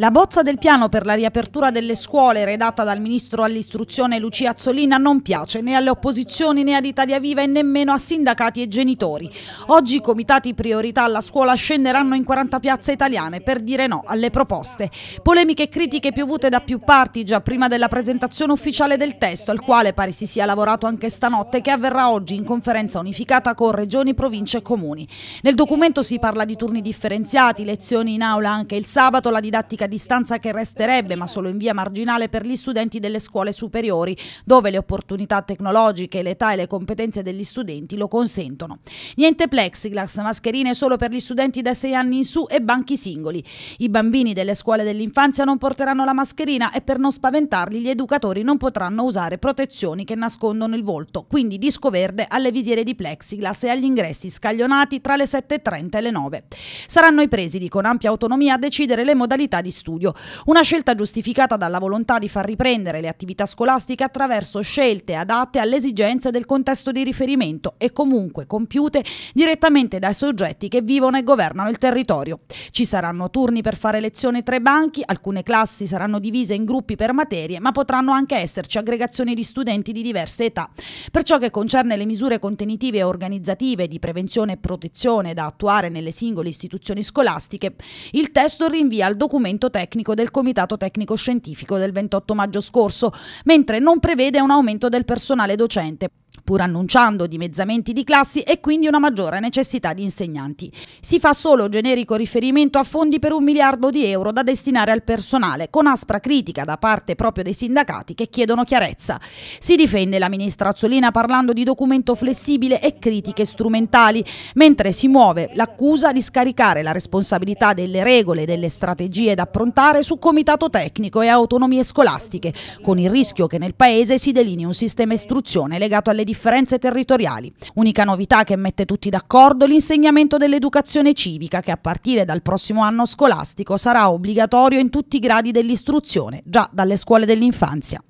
La bozza del piano per la riapertura delle scuole redatta dal ministro all'istruzione Lucia Azzolina non piace né alle opposizioni né ad Italia Viva e nemmeno a sindacati e genitori. Oggi i comitati priorità alla scuola scenderanno in 40 piazze italiane per dire no alle proposte. Polemiche e critiche piovute da più parti già prima della presentazione ufficiale del testo al quale pare si sia lavorato anche stanotte che avverrà oggi in conferenza unificata con regioni, province e comuni. Nel documento si parla di turni differenziati, lezioni in aula anche il sabato, la didattica distanza che resterebbe, ma solo in via marginale, per gli studenti delle scuole superiori, dove le opportunità tecnologiche, l'età e le competenze degli studenti lo consentono. Niente plexiglass, mascherine solo per gli studenti da 6 anni in su e banchi singoli. I bambini delle scuole dell'infanzia non porteranno la mascherina e per non spaventarli gli educatori non potranno usare protezioni che nascondono il volto, quindi disco verde alle visiere di plexiglass e agli ingressi scaglionati tra le 7.30 e le 9. Saranno i presidi con ampia autonomia a decidere le modalità di di studio, una scelta giustificata dalla volontà di far riprendere le attività scolastiche attraverso scelte adatte alle esigenze del contesto di riferimento e comunque compiute direttamente dai soggetti che vivono e governano il territorio. Ci saranno turni per fare lezione tra i banchi, alcune classi saranno divise in gruppi per materie, ma potranno anche esserci aggregazioni di studenti di diverse età. Per ciò che concerne le misure contenitive e organizzative di prevenzione e protezione da attuare nelle singole istituzioni scolastiche, il testo rinvia al documento regolamento tecnico del Comitato Tecnico Scientifico del 28 maggio scorso, mentre non prevede un aumento del personale docente pur annunciando dimezzamenti di classi e quindi una maggiore necessità di insegnanti. Si fa solo generico riferimento a fondi per un miliardo di euro da destinare al personale, con aspra critica da parte proprio dei sindacati che chiedono chiarezza. Si difende la ministra Azzolina parlando di documento flessibile e critiche strumentali, mentre si muove l'accusa di scaricare la responsabilità delle regole e delle strategie da approntare su comitato tecnico e autonomie scolastiche, con il rischio che nel Paese si delinei un sistema istruzione legato alle differenze differenze territoriali. Unica novità che mette tutti d'accordo è l'insegnamento dell'educazione civica che a partire dal prossimo anno scolastico sarà obbligatorio in tutti i gradi dell'istruzione, già dalle scuole dell'infanzia.